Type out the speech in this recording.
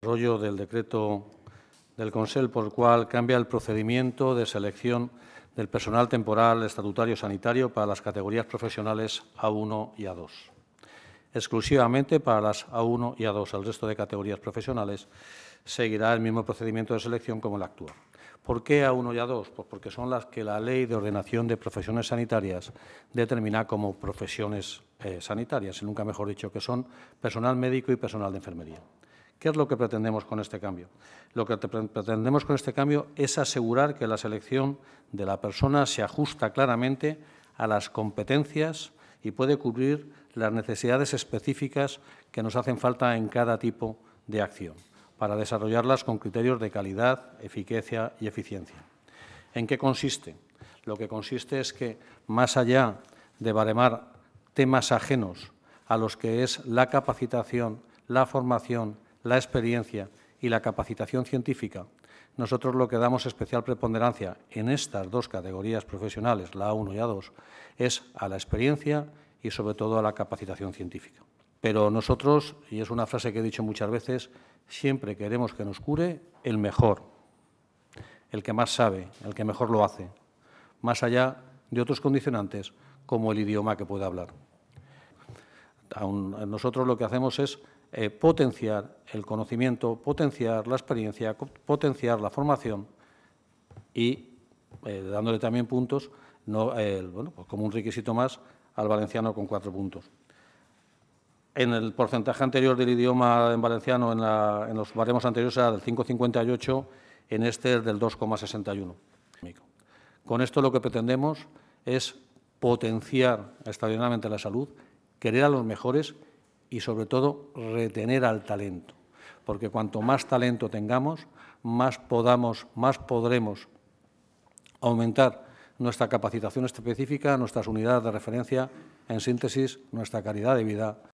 desarrollo del decreto del Consejo, por el cual cambia el procedimiento de selección del personal temporal estatutario sanitario para las categorías profesionales A1 y A2. Exclusivamente para las A1 y A2, el resto de categorías profesionales seguirá el mismo procedimiento de selección como el actual. ¿Por qué A1 y A2? Pues porque son las que la Ley de Ordenación de Profesiones Sanitarias determina como profesiones eh, sanitarias, y nunca mejor dicho, que son personal médico y personal de enfermería. ¿Qué es lo que pretendemos con este cambio? Lo que pretendemos con este cambio es asegurar que la selección de la persona se ajusta claramente a las competencias y puede cubrir las necesidades específicas que nos hacen falta en cada tipo de acción, para desarrollarlas con criterios de calidad, eficacia y eficiencia. ¿En qué consiste? Lo que consiste es que, más allá de baremar temas ajenos a los que es la capacitación, la formación, la experiencia y la capacitación científica, nosotros lo que damos especial preponderancia en estas dos categorías profesionales, la A1 y A2, es a la experiencia y sobre todo a la capacitación científica. Pero nosotros, y es una frase que he dicho muchas veces, siempre queremos que nos cure el mejor, el que más sabe, el que mejor lo hace, más allá de otros condicionantes como el idioma que puede hablar. Nosotros lo que hacemos es eh, potenciar el conocimiento, potenciar la experiencia, potenciar la formación y eh, dándole también puntos, pues como un requisito más, al valenciano con cuatro puntos. En el porcentaje anterior del idioma en valenciano, en, los baremos anteriores, era del 5,58, en este es del 2,61. Con esto lo que pretendemos es potenciar extraordinariamente la salud, querer a los mejores y sobre todo retener al talento, porque cuanto más talento tengamos, más podamos, más podremos aumentar nuestra capacitación específica, nuestras unidades de referencia, en síntesis, nuestra calidad de vida